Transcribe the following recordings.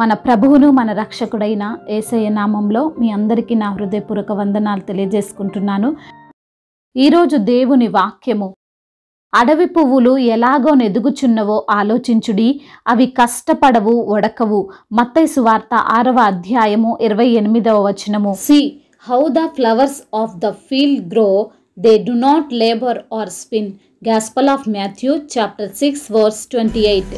మన ప్రభువును మన రక్షకుడైన ఏసయ్య నామంలో మీ అందరికీ నా హృదయపూర్వక వందనాలు తెలియజేసుకుంటున్నాను ఈరోజు దేవుని వాక్యము అడవి పువ్వులు ఎలాగో నెదుగుచున్నవో ఆలోచించుడి అవి కష్టపడవు ఒడకవు మత్తైసు వార్త ఆరవ అధ్యాయము ఇరవై ఎనిమిదవ వచనము see how the flowers of the field grow they do not labour or spin gospel of Matthew chapter six verse twenty eight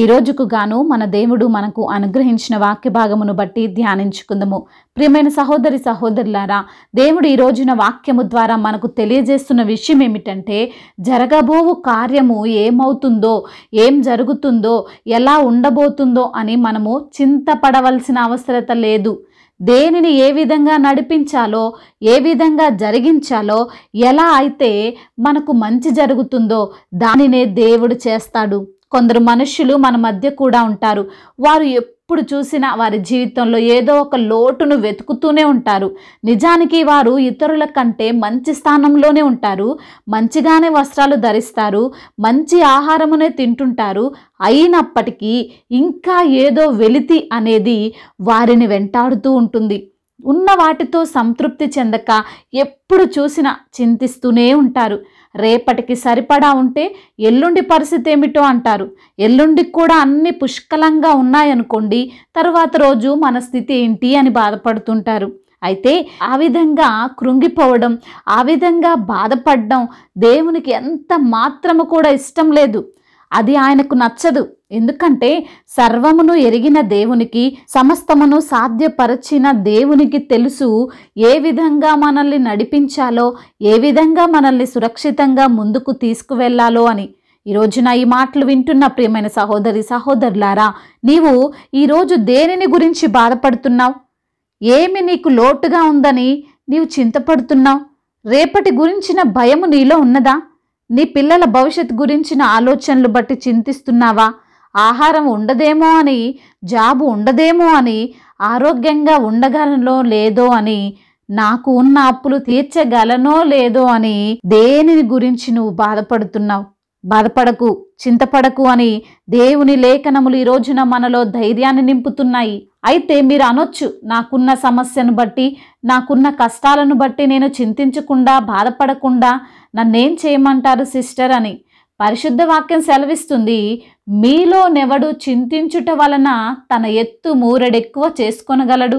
ఈ రోజుకు గాను మన దేవుడు మనకు అనుగ్రహించిన వాక్య భాగమును బట్టి ధ్యానించుకుందాము ప్రియమైన సహోదరి సహోదరులారా దేవుడు ఈ రోజున వాక్యము ద్వారా మనకు తెలియజేస్తున్న విషయం ఏమిటంటే జరగబోవు కార్యము ఏమవుతుందో ఏం జరుగుతుందో ఎలా ఉండబోతుందో అని మనము చింతపడవలసిన అవసరత లేదు దేనిని ఏ విధంగా నడిపించాలో ఏ విధంగా జరిగించాలో ఎలా అయితే మనకు మంచి జరుగుతుందో దానినే దేవుడు చేస్తాడు కొందరు మనుషులు మన మధ్య కూడా ఉంటారు వారు ఎప్పుడు చూసినా వారి జీవితంలో ఏదో ఒక లోటును వెతుకుతూనే ఉంటారు నిజానికి వారు ఇతరుల కంటే మంచి స్థానంలోనే ఉంటారు మంచిగానే వస్త్రాలు ధరిస్తారు మంచి ఆహారమునే తింటుంటారు అయినప్పటికీ ఇంకా ఏదో వెలితి అనేది వారిని వెంటాడుతూ ఉంటుంది ఉన్న వాటితో సంతృప్తి చెందక ఎప్పుడు చూసినా చింతిస్తూనే ఉంటారు రేపటికి సరిపడా ఉంటే ఎల్లుండి పరిస్థితి ఏమిటో అంటారు ఎల్లుండికి కూడా అన్ని పుష్కలంగా ఉన్నాయనుకోండి తర్వాత రోజు మన స్థితి ఏంటి అని బాధపడుతుంటారు అయితే ఆ విధంగా కృంగిపోవడం ఆ విధంగా బాధపడడం దేవునికి ఎంత మాత్రము కూడా ఇష్టం లేదు అది ఆయనకు నచ్చదు ఎందుకంటే సర్వమును ఎరిగిన దేవునికి సమస్తమును సాధ్యపరచిన దేవునికి తెలుసు ఏ విధంగా మనల్ని నడిపించాలో ఏ విధంగా మనల్ని సురక్షితంగా ముందుకు తీసుకువెళ్లాలో అని ఈరోజు నా ఈ మాటలు వింటున్న ప్రియమైన సహోదరి సహోదరులారా నీవు ఈరోజు దేనిని గురించి బాధపడుతున్నావు ఏమి నీకు లోటుగా ఉందని నీవు చింతపడుతున్నావు రేపటి గురించిన భయము నీలో ఉన్నదా నీ పిల్లల భవిష్యత్ గురించిన ఆలోచనలు బట్టి చింతిస్తున్నావా ఆహారం ఉండదేమో అని జాబు ఉండదేమో అని ఆరోగ్యంగా ఉండగలనో లేదో అని నాకు ఉన్న అప్పులు తీర్చగలనో లేదో అని దేనిని గురించి నువ్వు బాధపడుతున్నావు బాధపడకు చింతపడకు అని దేవుని లేఖనములు ఈ రోజున మనలో ధైర్యాన్ని నింపుతున్నాయి అయితే మీరు అనొచ్చు నాకున్న సమస్యను బట్టి నాకున్న కష్టాలను బట్టి నేను చింతించకుండా బాధపడకుండా నన్నేం చేయమంటారు సిస్టర్ అని పరిశుద్ధ వాక్యం సెలవిస్తుంది మీలో నెవడు చింతించుట వలన తన ఎత్తు మూరెడెక్కువ చేసుకొనగలడు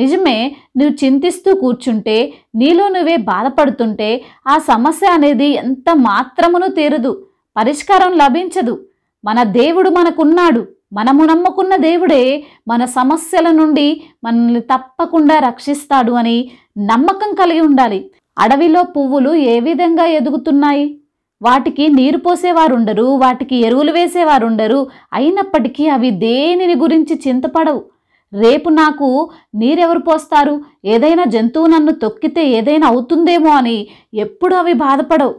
నిజమే నువ్వు చింతిస్తూ కూర్చుంటే నీలో నువ్వే బాధపడుతుంటే ఆ సమస్య అనేది ఎంత మాత్రమును తీరదు పరిష్కారం లభించదు మన దేవుడు మనకున్నాడు మనము నమ్ముకున్న దేవుడే మన సమస్యల నుండి మనల్ని తప్పకుండా రక్షిస్తాడు అని నమ్మకం కలిగి ఉండాలి అడవిలో పువ్వులు ఏ విధంగా ఎదుగుతున్నాయి వాటికి నీరు పోసేవారు ఉండరు వాటికి ఎరువులు వేసేవారు ఉండరు అయినప్పటికీ అవి దేనిని గురించి చింతపడవు రేపు నాకు నీరెవరు పోస్తారు ఏదైనా జంతువు నన్ను తొక్కితే ఏదైనా అవుతుందేమో అని ఎప్పుడు అవి బాధపడవు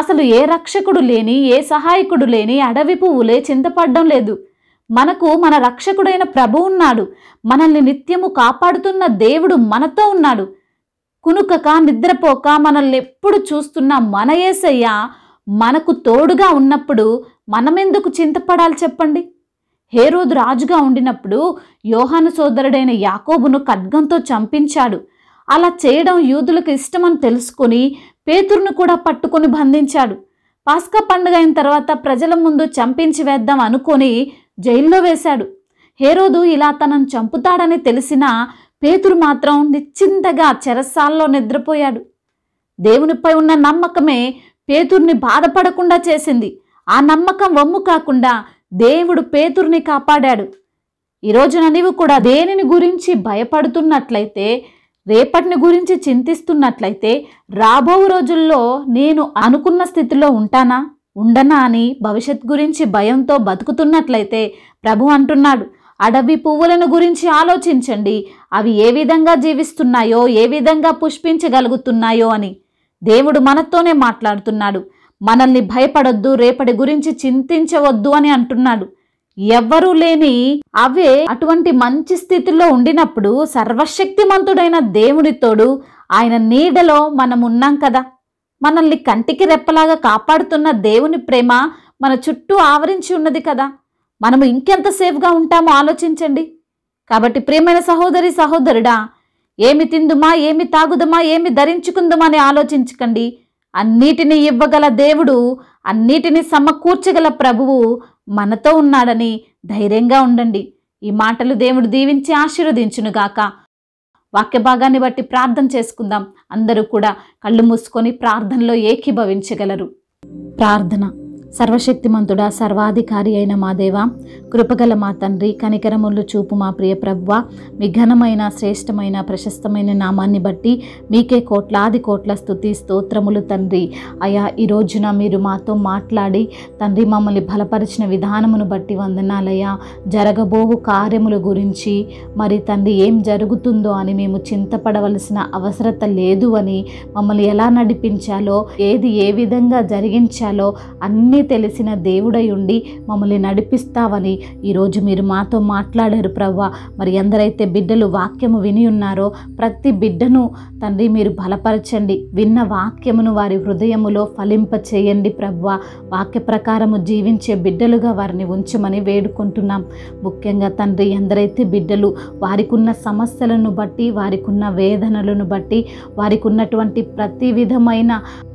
అసలు ఏ రక్షకుడు లేని ఏ సహాయకుడు లేని అడవి పువ్వులే చింతపడడం లేదు మనకు మన రక్షకుడైన ప్రభు ఉన్నాడు మనల్ని నిత్యము కాపాడుతున్న దేవుడు మనతో ఉన్నాడు కునుకక నిద్రపోక మనల్ని ఎప్పుడు చూస్తున్న మన ఏసయ్య మనకు తోడుగా ఉన్నప్పుడు మనమెందుకు చింతపడాలి చెప్పండి హేరోదు రాజుగా ఉండినప్పుడు యోహాను సోదరుడైన యాకోబును ఖడ్గంతో చంపించాడు అలా చేయడం యూదులకు ఇష్టమని తెలుసుకొని పేతురును కూడా పట్టుకొని బంధించాడు పాస్కా పండుగ అయిన తర్వాత ప్రజల ముందు చంపించి వేద్దాం అనుకొని జైల్లో వేశాడు హేరోదు ఇలా తనను చంపుతాడని తెలిసినా పేతురు మాత్రం నిశ్చింతగా చెరసాల్లో నిద్రపోయాడు దేవునిపై ఉన్న నమ్మకమే పేతుర్ని బాధపడకుండా చేసింది ఆ నమ్మకం వమ్ము కాకుండా దేవుడు పేతుర్ని కాపాడాడు ఈరోజున నీవు కూడా దేనిని గురించి భయపడుతున్నట్లయితే రేపటిని గురించి చింతిస్తున్నట్లయితే రాబో రోజుల్లో నేను అనుకున్న స్థితిలో ఉంటానా ఉండనా అని భవిష్యత్ గురించి భయంతో బతుకుతున్నట్లయితే ప్రభు అంటున్నాడు అడవి పువ్వులను గురించి ఆలోచించండి అవి ఏ విధంగా జీవిస్తున్నాయో ఏ విధంగా పుష్పించగలుగుతున్నాయో అని దేవుడు మనతోనే మాట్లాడుతున్నాడు మనల్ని భయపడొద్దు రేపటి గురించి చింతించవద్దు అని అంటున్నాడు ఎవ్వరూ లేని అవే అటువంటి మంచి స్థితిలో ఉండినప్పుడు సర్వశక్తిమంతుడైన దేవుడితోడు ఆయన నీడలో మనం ఉన్నాం కదా మనల్ని కంటికి రెప్పలాగా కాపాడుతున్న దేవుని ప్రేమ మన చుట్టూ ఆవరించి ఉన్నది కదా మనము ఇంకెంత సేఫ్గా ఉంటామో ఆలోచించండి కాబట్టి ప్రేమైన సహోదరి సహోదరుడా ఏమి తిందుమా ఏమి తాగుదమా ఏమి ధరించుకుందామా అని ఆలోచించకండి అన్నిటినీ ఇవ్వగల దేవుడు అన్నిటినీ సమకూర్చగల ప్రభువు మనతో ఉన్నాడని ధైర్యంగా ఉండండి ఈ మాటలు దేవుడు దీవించి ఆశీర్వదించునుగాక వాక్య భాగాన్ని బట్టి ప్రార్థన చేసుకుందాం అందరూ కూడా కళ్ళు మూసుకొని ప్రార్థనలో ఏకీభవించగలరు ప్రార్థన సర్వశక్తిమంతుడా సర్వాధికారి అయిన మా దేవ కృపగల మా తండ్రి కనికరములు చూపు మా ప్రియ ప్రభువ మీ ఘనమైన శ్రేష్టమైన ప్రశస్తమైన నామాన్ని బట్టి మీకే కోట్లాది కోట్ల స్థుతి స్తోత్రములు తండ్రి అయా ఈ రోజున మీరు మాతో మాట్లాడి తండ్రి మమ్మల్ని బలపరిచిన విధానమును బట్టి వందనాలయ్యా జరగబోవు కార్యముల గురించి మరి తండ్రి ఏం జరుగుతుందో అని మేము చింతపడవలసిన అవసరత లేదు అని మమ్మల్ని ఎలా నడిపించాలో ఏది ఏ విధంగా జరిగించాలో అన్ని అన్నీ తెలిసిన దేవుడై ఉండి మమ్మల్ని నడిపిస్తావని ఈరోజు మీరు మాతో మాట్లాడారు ప్రవ్వ మరి ఎందరైతే బిడ్డలు వాక్యము విని ఉన్నారో ప్రతి బిడ్డను తండ్రి మీరు బలపరచండి విన్న వాక్యమును వారి హృదయములో ఫలింప చేయండి ప్రవ్వ వాక్య ప్రకారము జీవించే బిడ్డలుగా వారిని ఉంచమని వేడుకుంటున్నాం ముఖ్యంగా తండ్రి ఎందరైతే బిడ్డలు వారికున్న సమస్యలను బట్టి వారికున్న వేదనలను బట్టి వారికి ఉన్నటువంటి ప్రతి విధమైన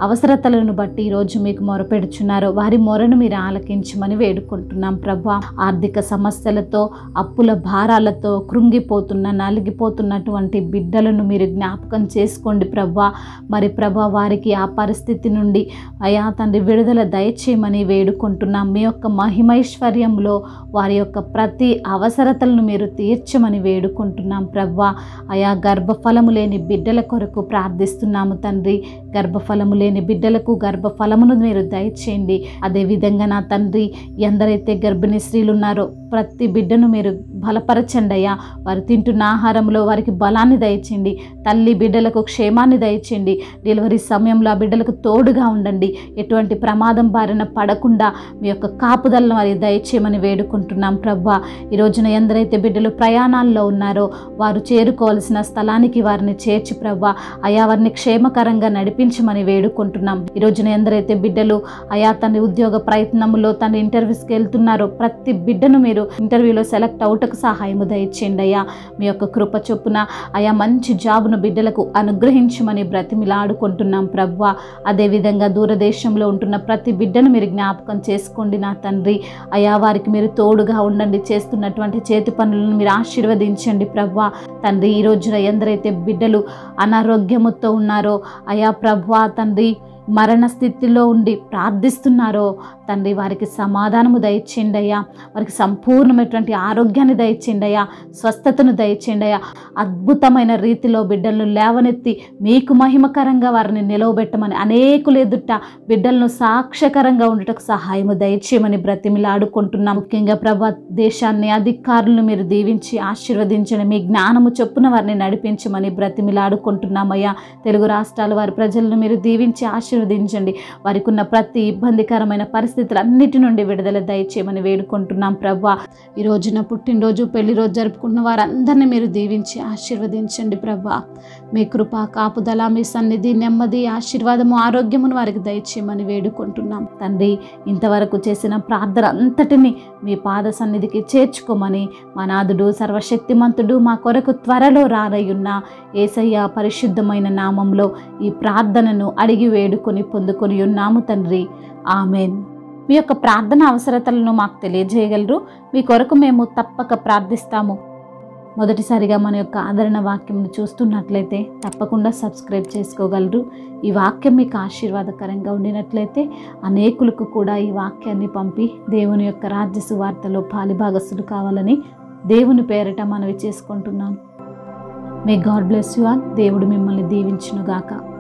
అవసరతలను బట్టి ఈరోజు మీకు మొరపెడుచున్నారు వారి మొరను మీరు ఆలకించమని వేడుకుంటున్నాం ప్రభు ఆర్థిక సమస్యలతో అప్పుల భారాలతో కృంగిపోతున్న నలిగిపోతున్నటువంటి బిడ్డలను మీరు జ్ఞాపకం చేసుకోండి ప్రభా మరి ప్రభా వారికి ఆ పరిస్థితి నుండి అయా తండ్రి విడుదల దయచేయమని వేడుకుంటున్నాం మీ యొక్క మహిమైశ్వర్యంలో వారి యొక్క ప్రతి అవసరతలను మీరు తీర్చమని వేడుకుంటున్నాం ప్రభా అయా గర్భఫలము లేని బిడ్డల కొరకు ప్రార్థిస్తున్నాము తండ్రి గర్భఫలము లేని బిడ్డలకు గర్భఫలమును మీరు దయచేయండి అదేవిధంగా నా తండ్రి ఎందరైతే గర్భిణీ స్త్రీలు ఉన్నారో ప్రతి బిడ్డను మీరు బలపరచండి అయ్యా వారు తింటున్న ఆహారంలో వారికి బలాన్ని దయచేయండి తల్లి బిడ్డ బిడ్డలకు క్షేమాన్ని దయచేయండి డెలివరీ సమయంలో ఆ బిడ్డలకు తోడుగా ఉండండి ఎటువంటి ప్రమాదం బారిన పడకుండా మీ యొక్క కాపుదలను వారి దయచేయమని వేడుకుంటున్నాం ప్రవ్వా ఈ రోజున ఎందరైతే బిడ్డలు ప్రయాణాల్లో ఉన్నారో వారు చేరుకోవాల్సిన స్థలానికి వారిని చేర్చి ప్రభా అయా వారిని క్షేమకరంగా నడిపించమని వేడుకుంటున్నాం ఈ రోజున ఎందరైతే బిడ్డలు అయా తన ఉద్యోగ ప్రయత్నములో తన ఇంటర్వ్యూస్కి వెళ్తున్నారో ప్రతి బిడ్డను మీరు ఇంటర్వ్యూలో సెలెక్ట్ అవుటకు సహాయము దయచేయండి అయ్యా మీ యొక్క కృప చొప్పున అయా మంచి జాబ్ను బిడ్డలకు అనుగ్రహించమని బ్రతిమిలాడుకుంటున్నాం ప్రభ్వ అదేవిధంగా దూరదేశంలో ఉంటున్న ప్రతి బిడ్డను మీరు జ్ఞాపకం చేసుకోండి నా తండ్రి అయా వారికి మీరు తోడుగా ఉండండి చేస్తున్నటువంటి చేతి పనులను మీరు ఆశీర్వదించండి ప్రభ్వ తండ్రి ఈ రోజున ఎందరైతే బిడ్డలు అనారోగ్యముతో ఉన్నారో అయా ప్రభ్వ తండ్రి మరణ స్థితిలో ఉండి ప్రార్థిస్తున్నారో తండ్రి వారికి సమాధానము దయచేయండి అయ్యా వారికి సంపూర్ణమైనటువంటి ఆరోగ్యాన్ని దయచేయండి అయ్యా స్వస్థతను దయచేయండి అయ్యా అద్భుతమైన రీతిలో బిడ్డలను లేవనెత్తి మీకు మహిమకరంగా వారిని నిలవబెట్టమని అనేకులు ఎదుట బిడ్డలను సాక్ష్యకరంగా ఉండటకు సహాయము దయచేయమని బ్రతిమిలాడుకుంటున్నాం ముఖ్యంగా ప్రభు దేశాన్ని అధికారులను మీరు దీవించి ఆశీర్వదించండి మీ జ్ఞానము చొప్పున వారిని నడిపించమని బ్రతిమిలాడుకుంటున్నామయ్యా తెలుగు రాష్ట్రాల వారి ప్రజలను మీరు దీవించి ఆశీర్వ ఆశీర్వదించండి వారికి ఉన్న ప్రతి ఇబ్బందికరమైన పరిస్థితులన్నిటి నుండి విడుదల దయచేయమని వేడుకుంటున్నాం ప్రభా ఈ రోజున పుట్టినరోజు పెళ్లి రోజు జరుపుకున్న వారందరినీ మీరు దీవించి ఆశీర్వదించండి ప్రభా మీ కృప కాపుదల మీ సన్నిధి నెమ్మది ఆశీర్వాదము ఆరోగ్యమును వారికి దయచేయమని వేడుకుంటున్నాం తండ్రి ఇంతవరకు చేసిన ప్రార్థన అంతటిని మీ పాద సన్నిధికి చేర్చుకోమని మా నాథుడు సర్వశక్తిమంతుడు మా కొరకు త్వరలో రారయ్యున్న ఏసయ్య పరిశుద్ధమైన నామంలో ఈ ప్రార్థనను అడిగి వేడు వేడుకొని పొందుకొని ఉన్నాము తండ్రి ఆమెన్ మీ యొక్క ప్రార్థన అవసరతలను మాకు తెలియజేయగలరు మీ కొరకు మేము తప్పక ప్రార్థిస్తాము మొదటిసారిగా మన యొక్క ఆదరణ వాక్యంను చూస్తున్నట్లయితే తప్పకుండా సబ్స్క్రైబ్ చేసుకోగలరు ఈ వాక్యం మీకు ఆశీర్వాదకరంగా ఉండినట్లయితే అనేకులకు కూడా ఈ వాక్యాన్ని పంపి దేవుని యొక్క రాజ్య సువార్తలో పాలిభాగస్తులు కావాలని దేవుని పేరట మనవి చేసుకుంటున్నాం may God bless you all దేవుడు మిమ్మల్ని దీవించునుగాక